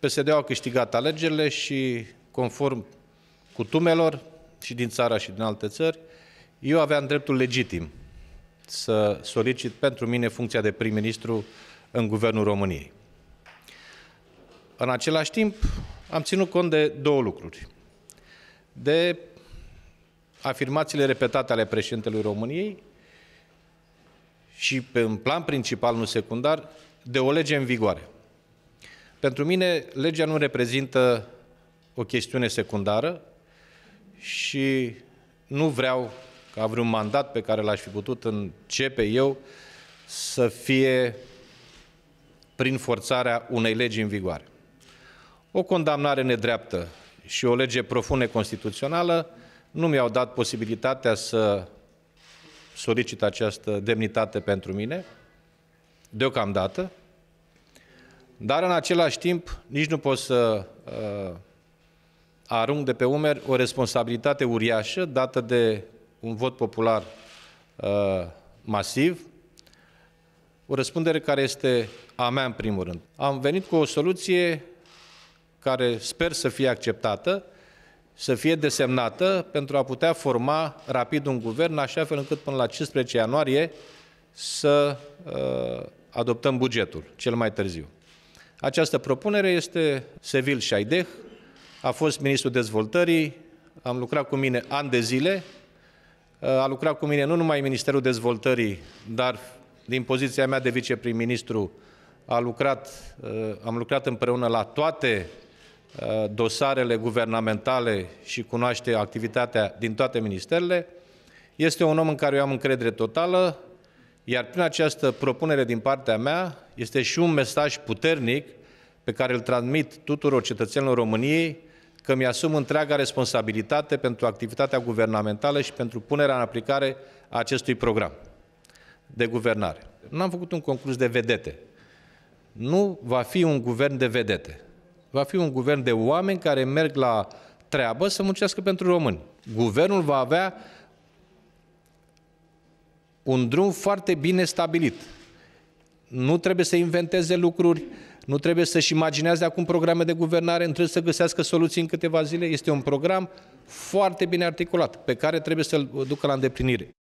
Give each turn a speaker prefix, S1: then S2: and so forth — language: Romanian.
S1: PSD-ul a câștigat alegerile și, conform cutumelor, și din țara și din alte țări, eu aveam dreptul legitim să solicit pentru mine funcția de prim-ministru în Guvernul României. În același timp, am ținut cont de două lucruri. De afirmațiile repetate ale președintelui României și, pe un plan principal, nu secundar, de o lege în vigoare. Pentru mine, legea nu reprezintă o chestiune secundară și nu vreau ca vreun mandat pe care l-aș fi putut începe eu să fie prin forțarea unei legi în vigoare. O condamnare nedreaptă și o lege profund constituțională nu mi-au dat posibilitatea să solicit această demnitate pentru mine, deocamdată, dar în același timp nici nu pot să uh, arunc de pe umeri o responsabilitate uriașă dată de un vot popular uh, masiv, o răspundere care este a mea în primul rând. Am venit cu o soluție care sper să fie acceptată, să fie desemnată pentru a putea forma rapid un guvern, așa fel încât până la 15 ianuarie să uh, adoptăm bugetul, cel mai târziu. Această propunere este Sevil Shaideh, a fost ministrul dezvoltării, am lucrat cu mine ani de zile, a lucrat cu mine nu numai Ministerul Dezvoltării, dar din poziția mea de viceprim-ministru a lucrat, eh, am lucrat împreună la toate eh, dosarele guvernamentale și cunoaște activitatea din toate ministerele. Este un om în care eu am încredere totală, iar prin această propunere din partea mea este și un mesaj puternic pe care îl transmit tuturor cetățenilor României că mi-asum întreaga responsabilitate pentru activitatea guvernamentală și pentru punerea în aplicare a acestui program de guvernare. N-am făcut un concurs de vedete. Nu va fi un guvern de vedete. Va fi un guvern de oameni care merg la treabă să muncească pentru români. Guvernul va avea un drum foarte bine stabilit. Nu trebuie să inventeze lucruri, nu trebuie să-și imagineze acum programe de guvernare, nu trebuie să găsească soluții în câteva zile. Este un program foarte bine articulat, pe care trebuie să-l ducă la îndeplinire.